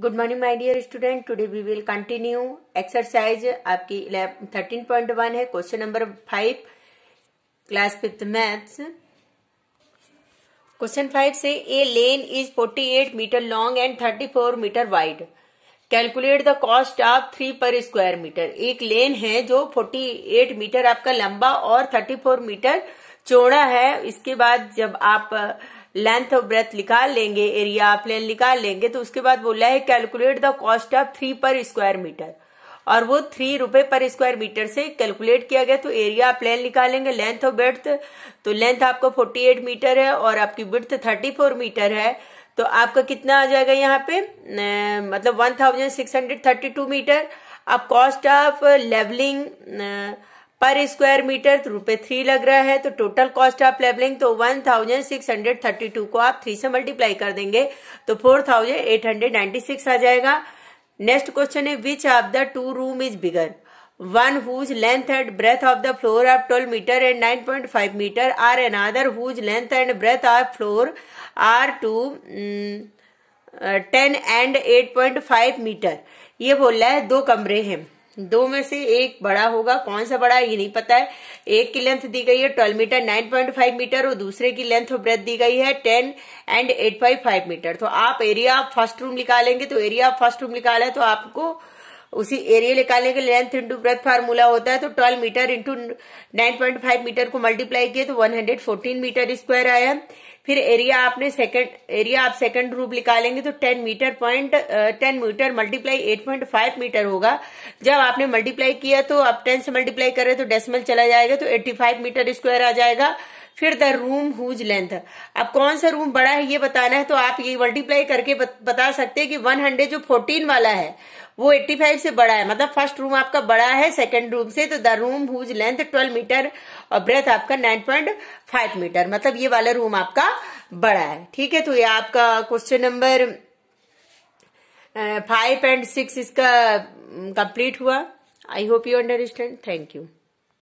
good morning my dear student today we will continue exercise आपकी thirteen point one है question number five class fifth maths question five से a lane is forty eight metre long and thirty four metre wide calculate the cost of three per square metre एक lane है जो forty eight metre आपका लंबा और thirty four metre चौड़ा है इसके बाद जब आप uh, लेंथ ऑफ ब्रेथ निकाल लेंगे एरिया लेन निकाल लेंगे तो उसके बाद बोला है calculate the cost of three per square metre और वो थ्री रुपए पर स्क्वायर मीटर से कैलकुलेट किया गया तो एरिया आप लेन निकालेंगे लेंथ ऑफ ब्रेथ तो लेंथ आपका फोर्टी एट मीटर है और आपकी ब्रथ थर्टी फोर मीटर है तो आपका कितना आ जाएगा यहाँ पे मतलब one thousand six hundred thirty two metre आप cost of levelling per square metre रुपए थ्री लग रहा है तो टोटल कॉस्ट ऑफ लेवलिंग तो one thousand six hundred thirty two को आप थ्री से मल्टीप्लाई कर देंगे तो four thousand eight hundred ninety six आ जाएगा नेक्स्ट क्वेश्चन है which of the two room is bigger one whose length and breadth of the floor are 12 meter and 9.5 meter are another whose length and breadth of floor are two ten and eight and five metre ये बोल रहा है दो कमरे हैं दो में से एक बड़ा होगा कौन सा बड़ा है ये नहीं पता है एक की लेंथ दी गई है twelve metre nine point five metre और दूसरे की लेंथ और ब्रेथ दी गई है ten and eight point five metre तो आप एरिया आप फर्स्ट रूम निकालेंगे तो एरिया आप फर्स्ट रूम निकाले है तो आपको उसी एरिया निकालने के लेंथ इंटू ब्रेथ फार्मूला होता है तो twelve metre into nine point five metre को मल्टीप्लाई किए तो one hundred fourteen metre square आया फिर एरिया आपने सेकंड एरिया आप सेकंड रूप निकालेंगे तो ten metre point ten metre multiply eight point five metre होगा जब आपने मल्टीप्लाई किया तो आप टेन से मल्टीप्लाई करें तो डेसिमल चला जाएगा तो एट्टी फाइव मीटर स्क्वायर आ जाएगा फिर द रूम हुज लेंथ अब कौन सा रूम बड़ा है ये बताना है तो आप ये मल्टीप्लाई करके बता सकते हैं कि वन हंड्रेड जो फोर्टीन वाला है वो एट्टी फाइव से बड़ा है मतलब फर्स्ट रूम आपका बड़ा है सेकंड रूम से तो the room whose length twelve metre और ब्रेथ आपका नाइन पॉइंट फाइव मीटर मतलब ये वाला रूम आपका बड़ा है ठीक है तो ये आपका question number five and six इसका कंप्लीट हुआ I hope you understand thank you